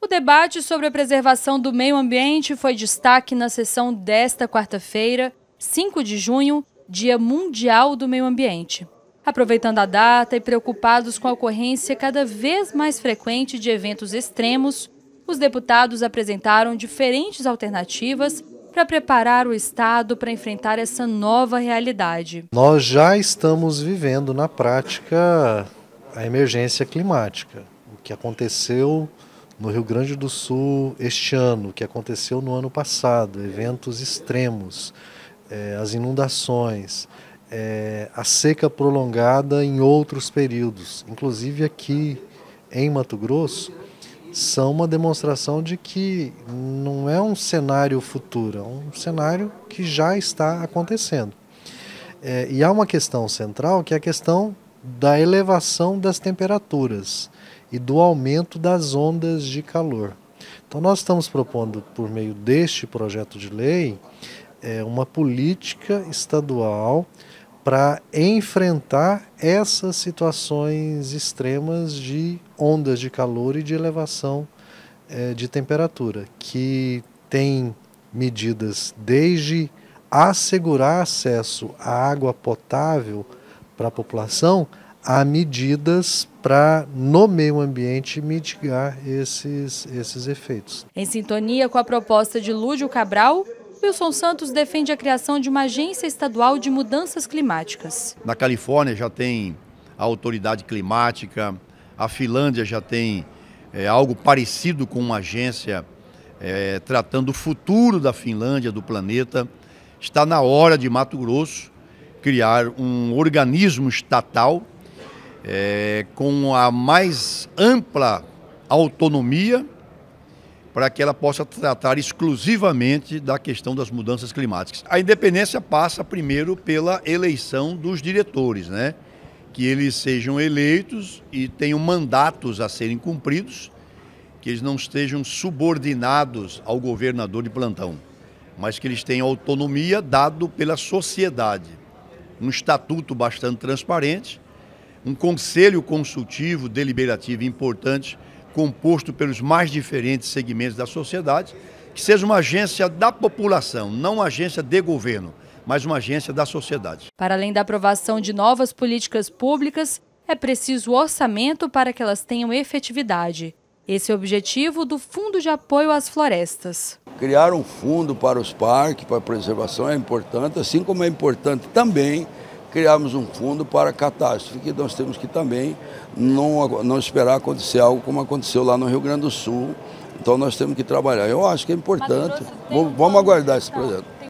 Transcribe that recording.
O debate sobre a preservação do meio ambiente foi destaque na sessão desta quarta-feira, 5 de junho, Dia Mundial do Meio Ambiente. Aproveitando a data e preocupados com a ocorrência cada vez mais frequente de eventos extremos, os deputados apresentaram diferentes alternativas para preparar o Estado para enfrentar essa nova realidade. Nós já estamos vivendo na prática a emergência climática. O que aconteceu no Rio Grande do Sul este ano, o que aconteceu no ano passado, eventos extremos, é, as inundações, é, a seca prolongada em outros períodos, inclusive aqui em Mato Grosso, são uma demonstração de que não é um cenário futuro, é um cenário que já está acontecendo. É, e há uma questão central que é a questão da elevação das temperaturas e do aumento das ondas de calor. Então, nós estamos propondo, por meio deste projeto de lei, é, uma política estadual para enfrentar essas situações extremas de ondas de calor e de elevação é, de temperatura, que tem medidas desde assegurar acesso à água potável para a população, a medidas para, no meio ambiente, mitigar esses, esses efeitos. Em sintonia com a proposta de Lúdio Cabral, Wilson Santos defende a criação de uma agência estadual de mudanças climáticas. Na Califórnia já tem a autoridade climática, a Finlândia já tem é, algo parecido com uma agência é, tratando o futuro da Finlândia, do planeta. Está na hora de Mato Grosso criar um organismo estatal é, com a mais ampla autonomia para que ela possa tratar exclusivamente da questão das mudanças climáticas. A independência passa primeiro pela eleição dos diretores, né? que eles sejam eleitos e tenham mandatos a serem cumpridos, que eles não estejam subordinados ao governador de plantão, mas que eles tenham autonomia dado pela sociedade. Um estatuto bastante transparente, um conselho consultivo, deliberativo importante, composto pelos mais diferentes segmentos da sociedade que seja uma agência da população, não uma agência de governo, mas uma agência da sociedade. Para além da aprovação de novas políticas públicas, é preciso orçamento para que elas tenham efetividade. Esse é o objetivo do Fundo de Apoio às Florestas. Criar um fundo para os parques, para a preservação é importante, assim como é importante também criarmos um fundo para catástrofe, que nós temos que também não, não esperar acontecer algo como aconteceu lá no Rio Grande do Sul, então nós temos que trabalhar. Eu acho que é importante. Vamos aguardar esse projeto.